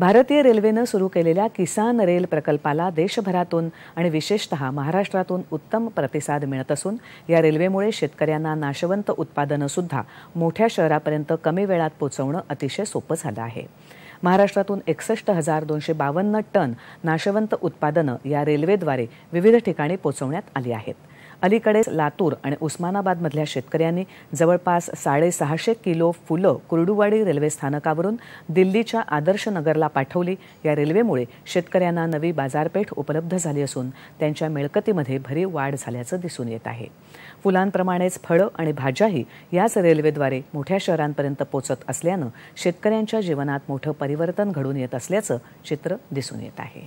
भारतीय रेल्वेनं सुरू केलेल्या किसान रेल प्रकल्पाला देशभरातून आणि विशेषतः महाराष्ट्रातून उत्तम प्रतिसाद मिळत असून या रेल्वेमुळे शेतकऱ्यांना नाशवंत सुद्धा मोठ्या शहरापर्यंत कमी वेळात पोचवणं अतिशय सोपं झालं आहे महाराष्ट्रातून एकसष्ट हजार दोनशे बावन्न टन नाशवंत उत्पादनं या रेल्वेद्वारे विविध ठिकाणी पोचवण्यात आली आहेत अलीकडे लातूर आणि उस्मानाबादमधल्या शेतकऱ्यांनी जवळपास साडेसहाशे किलो फुलं कुर्डुवाडी रेल्वे स्थानकावरून दिल्लीच्या आदर्श नगरला पाठवली या रेल्वेमुळे शेतकऱ्यांना नवी बाजारपेठ उपलब्ध झाली असून त्यांच्या मिळकतीमध्ये भरीव वाढ झाल्याचं दिसून येत आहे फुलांप्रमाणेच फळं आणि भाज्याही याच रेल्वेद्वारे मोठ्या शहरांपर्यंत पोचत असल्यानं शेतकऱ्यांच्या जीवनात मोठं परिवर्तन घडून येत असल्याचं चित्र दिसून येत आहे